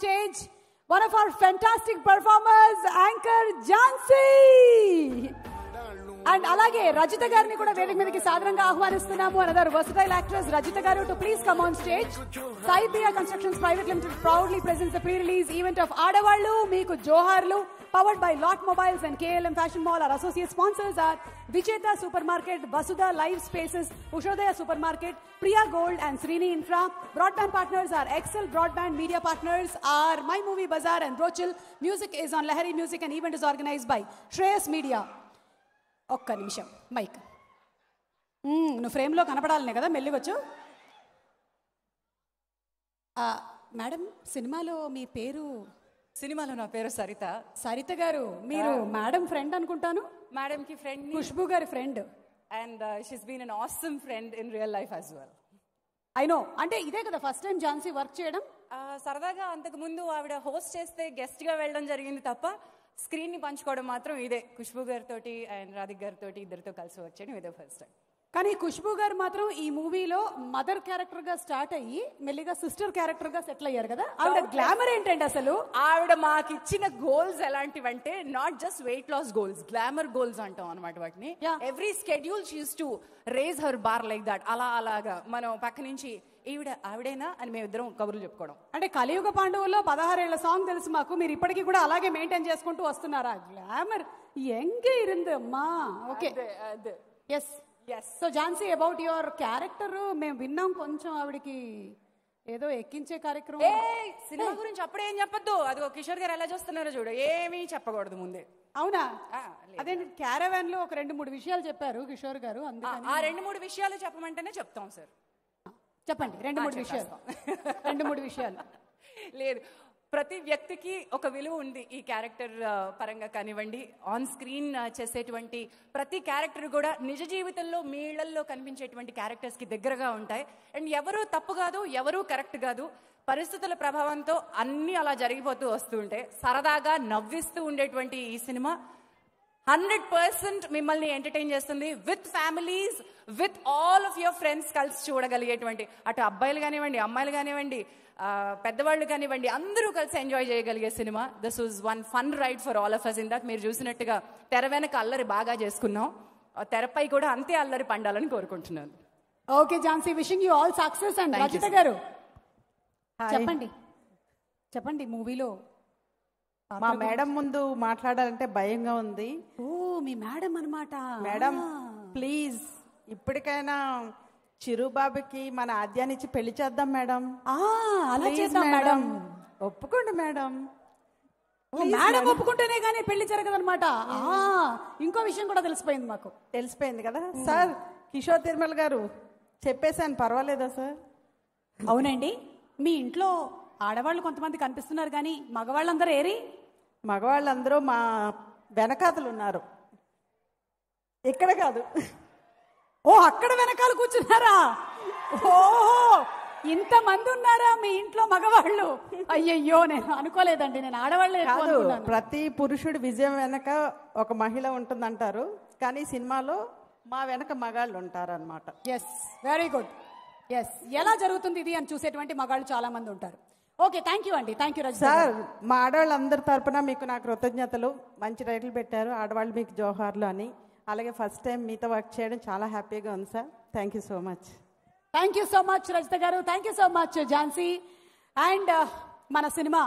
stage one of our fantastic performers, anchor Jhansi and అలాగే రజిత గారిని కూడా వేదిక మీదకి సాధారణంగా ఆహ్వానిస్తున్నాము another versatile actress Rajitha garu to please come on stage సైబియా constructions private limited proudly presents the pre release event of Aadavallu Meeku Joharlu powered by Lot mobiles and KLM fashion mall are associate sponsors are Vijetha super market Vasudha live spaces Ushodaya super market Priya gold and Srini infra broadband partners are excel broadband media partners are my movie bazaar and రోచిల్ music is on Lahari music and event is organise by Shreyas media ఒక్క నిమిషం mic నువ్వు ఫ్రేమ్లో కనపడాలనే కదా మెల్లివచ్చు madam సినిమాలో మీ పేరు సినిమాలో నా పేరు సరిత సరిత గారు మీరు uh, మేడం ఫ్రెండ్ అనుకుంటాను మేడం కి ఫ్రెండ్ ఖుష్బు గారి friend and she's been an awesome friend in real life as well I know అంటే ఇదే కదా ఫస్ట్ టైం ఝాన్సీ వర్క్ చేయడం uh, సరదాగా అంతకు ముందు ఆవిడ హోస్ట్ చేస్తే గెస్ట్ గా వెళ్ళడం జరిగింది తప్ప స్క్రీన్ ని పంచుకోవడం మాత్రం ఇదే ఖుష్బు గారితో అండ్ రాధిక్ గారితో ఇద్దరితో కలిసి వచ్చేయడం ఇదే ఫస్ట్ టైం కానీ ఖుష్బూ గారు మాత్రం ఈ మూవీలో మదర్ క్యారెక్టర్ గా స్టార్ట్ అయ్యి మెల్లిగా సిస్టర్ క్యారెక్టర్ గా సెటిల్ అయ్యారు కదా ఆవిడ గ్లామర్ ఏంటండి అసలు ఆవిడ మాకు ఇచ్చిన గోల్స్ ఎలాంటివంటే not just weight loss goals glamour goals అంటాం అనమాట వాటిని every schedule she's to raise her bar like that అలా అలాగా మనం పక్క నుంచి ఈవిడ ఆవిడేనా అని మేమిద్దరం కబుర్లు చెప్పుకోవడం అంటే కలియుగ పాండవుల్లో పదహారేళ్ల సాంగ్ తెలుసు మాకు మీరు ఇప్పటికీ కూడా అలాగే మెయింటైన్ చేసుకుంటూ వస్తున్నారా గ్లామర్ ఎంగే ఇరుందమ్మా okay yes so Jhansi about your character మేము విన్నాం కొంచెం ఆవిడకి ఏదో ఎక్కించే కార్యక్రమం సినిమా గురించి అప్పుడు ఏం చెప్పొద్దు అది కిషోర్ గారు ఎలా చూస్తున్నారో చూడు ఏమీ చెప్పకూడదు ముందే అవునా అదే క్యారవాన్ లో ఒక రెండు మూడు విషయాలు చెప్పారు కిషోర్ గారు ఆ రెండు మూడు విషయాలు చెప్పమంటేనే చెప్తాం సార్ చెప్పండి రెండు మూడు విషయాలు రెండు మూడు విషయాలు లేదు ప్రతి వ్యక్తికి ఒక విలువ ఉంది ఈ క్యారెక్టర్ పరంగా కానివ్వండి ఆన్ స్క్రీన్ చేసేటువంటి ప్రతి క్యారెక్టర్ కూడా నిజ జీవితంలో మీ కనిపించేటువంటి క్యారెక్టర్స్కి దగ్గరగా ఉంటాయి అండ్ ఎవరూ తప్పు కాదు ఎవరూ కరెక్ట్ కాదు పరిస్థితుల ప్రభావంతో అన్నీ అలా జరిగిపోతూ వస్తూ ఉంటాయి సరదాగా నవ్విస్తూ ఉండేటువంటి ఈ సినిమా హండ్రెడ్ పర్సెంట్ మిమ్మల్ని ఎంటర్టైన్ చేస్తుంది with families with all of your friends కలిసి చూడగలిగేటువంటి అటు అబ్బాయిలు కానివ్వండి అమ్మాయిలు కానివ్వండి పెద్దవాళ్ళు కానివ్వండి అందరూ కలిసి ఎంజాయ్ చేయగలిగే సినిమా this was one fun ride for all of us ఇందాక మీరు చూసినట్టుగా తెర వెనక అల్లరి బాగా చేసుకున్నాం తెరపై కూడా అంతే అల్లరి పండాలని కోరుకుంటున్నాను okay Jhansi wishing you all success and Rajitha garu చెప్పండి చెప్పండి మూవీలో మా మేడం ముందు మాట్లాడాలంటే భయంగా ఉంది ఓ మీ మేడం అనమాట మేడం ప్లీజ్ ఇప్పటికైనా చిరుబాబుకి మన ఆద్యాన్ని ఇచ్చి పెళ్లి చేద్దాం మేడం అలా చేద్దాం మేడం ఒప్పుకోండి మేడం మేడం ఒప్పుకుంటేనే కానీ పెళ్లి జరగదనమాట ఇంకో విషయం కూడా తెలిసిపోయింది మాకు తెలిసిపోయింది కదా సార్ కిషోర్ తిరుమల గారు చెప్పేశాను పర్వాలేదా సార్ అవునండి మీ ఇంట్లో ఆడవాళ్ళు కొంతమంది కనిపిస్తున్నారు కానీ మగవాళ్ళందరూ ఏరి మగవాళ్ళందరూ మా వెనకాతలు ఉన్నారు ఇక్కడ కాదు ఓ అక్కడ వెనకాల కూర్చున్నారా ఓహో ఇంతమంది ఉన్నారా మీ ఇంట్లో మగవాళ్ళు అయ్యయ్యో నేను అనుకోలేదండి నేను ఆడవాళ్ళే కాదు ప్రతి పురుషుడు విజయం వెనక ఒక మహిళ ఉంటుందంటారు కానీ సినిమాలో మా వెనక మగాళ్ళు అనమాట ఎస్ వెరీ గుడ్ ఎస్ ఎలా జరుగుతుంది ఇది అని చూసేటువంటి మగాళ్ళు చాలా మంది ఉంటారు ఓకే థ్యాంక్ యూ అండి థ్యాంక్ యూ రజ సార్ మా ఆడవాళ్ళందరి తరపున మీకు నా కృతజ్ఞతలు మంచి టైటిల్ పెట్టారు ఆడవాళ్ళు మీకు జోహార్లు అని అలాగే ఫస్ట్ టైం మీతో వర్క్ చేయడం చాలా హ్యాపీగా ఉంది sir thank you so much thank you so much Rajitha garu thank you so much Jhansi and uh, మన సినిమా